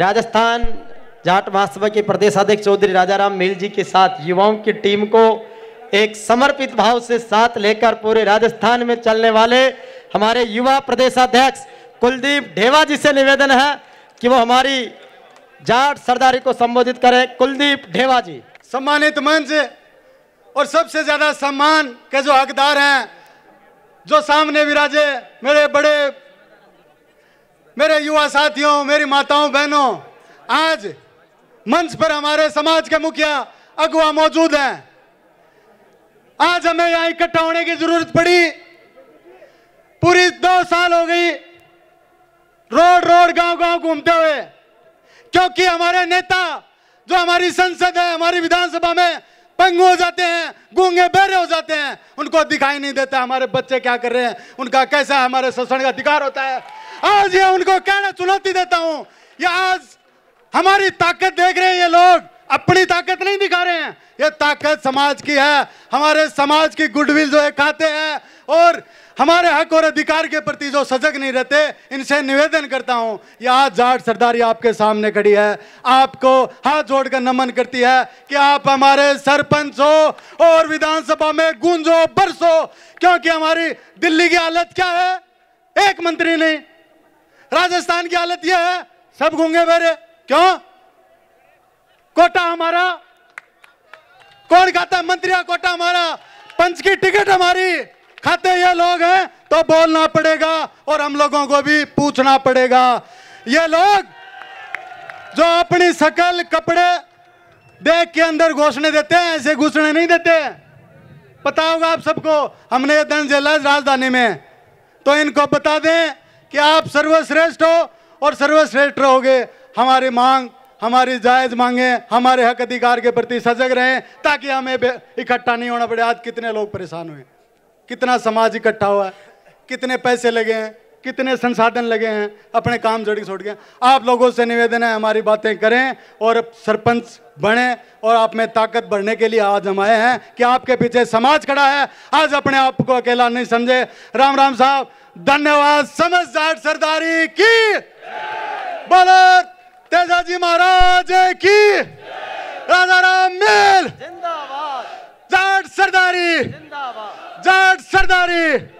राजस्थान जाट महासभा के प्रदेश अध्यक्ष चौधरी राजाराम मेल जी के साथ युवाओं की टीम को एक समर्पित भाव से साथ लेकर पूरे राजस्थान में चलने वाले हमारे युवा प्रदेश अध्यक्ष कुलदीप ढेवा जी से निवेदन है कि वो हमारी जाट सरदारी को संबोधित करें कुलदीप ढेवा जी सम्मानित मंच और सबसे ज्यादा सम्मान के जो हकदार हैं जो सामने विराजे मेरे बड़े मेरे युवा साथियों मेरी माताओं बहनों आज मंच पर हमारे समाज के मुखिया अगुआ मौजूद हैं आज हमें यहां इकट्ठा होने की जरूरत पड़ी पूरी दो साल हो गई रोड रोड गांव गांव घूमते हुए क्योंकि हमारे नेता जो हमारी संसद है हमारी विधानसभा में पंग हो जाते हैं गूंगे बहरे हो जाते हैं उनको दिखाई नहीं देता हमारे बच्चे क्या कर रहे हैं उनका कैसा हमारे शोषण का अधिकार होता है आज ये उनको कहना चुनौती देता हूं ये आज हमारी ताकत देख रहे हैं ये लोग अपनी ताकत नहीं दिखा रहे हैं ये ताकत समाज की है हमारे समाज की गुडविल जो है खाते हैं और हमारे हक और अधिकार के प्रति जो सजग नहीं रहते इनसे निवेदन करता हूँ आज जाट सरदारी आपके सामने खड़ी है आपको हाथ जोड़कर नमन करती है कि आप हमारे सरपंच हो और विधानसभा में गूंजो बरसो क्योंकि हमारी दिल्ली की हालत क्या है एक मंत्री नहीं राजस्थान की हालत यह है सब घूंगे बेरे क्यों कोटा हमारा कौन खाता है कोटा हमारा पंच की टिकट हमारी खाते ये लोग हैं तो बोलना पड़ेगा और हम लोगों को भी पूछना पड़ेगा ये लोग जो अपनी सकल कपड़े देख के अंदर घोषणा देते हैं ऐसे घुसने नहीं देते पता होगा आप सबको हमने ये दंड झेला राजधानी में तो इनको बता दें कि आप सर्वश्रेष्ठ हो और सर्वश्रेष्ठ रहोगे हमारी मांग हमारी जायज मांगे हमारे हक अधिकार के प्रति सजग रहें ताकि हमें इकट्ठा नहीं होना पड़े आज कितने लोग परेशान हुए कितना समाज इकट्ठा हुआ है कितने पैसे लगे हैं कितने संसाधन लगे हैं अपने काम जड़ी छोड़ के आप लोगों से निवेदन है हमारी बातें करें और सरपंच बने और आप में ताकत बढ़ने के लिए आज हम आए हैं कि आपके पीछे समाज खड़ा है आज अपने आप को अकेला नहीं समझे राम राम साहब धन्यवाद समझदार सरदारी की बोलो तेजा जी महाराज की राजा राम मेल जाट सरदारी जाट सरदारी